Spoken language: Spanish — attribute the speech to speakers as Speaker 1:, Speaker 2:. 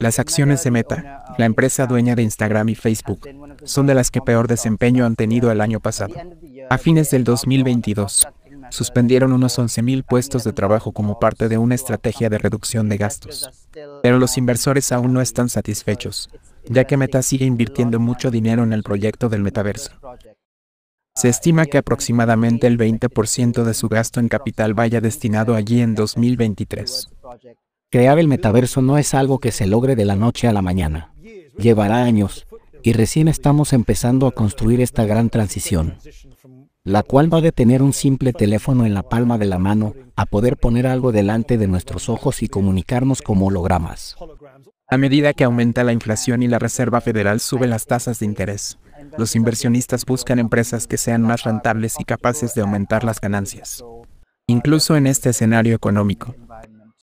Speaker 1: Las acciones de Meta, la empresa dueña de Instagram y Facebook, son de las que peor desempeño han tenido el año pasado. A fines del 2022, suspendieron unos 11.000 puestos de trabajo como parte de una estrategia de reducción de gastos. Pero los inversores aún no están satisfechos, ya que Meta sigue invirtiendo mucho dinero en el proyecto del metaverso. Se estima que aproximadamente el 20% de su gasto en capital vaya destinado allí en 2023. Crear el metaverso no es algo
Speaker 2: que se logre de la noche a la mañana. Llevará años, y recién estamos empezando a construir esta gran transición, la cual va de tener un simple teléfono en la palma de la mano a poder poner algo
Speaker 1: delante de nuestros ojos y comunicarnos como hologramas. A medida que aumenta la inflación y la Reserva Federal sube las tasas de interés, los inversionistas buscan empresas que sean más rentables y capaces de aumentar las ganancias. Incluso en este escenario económico,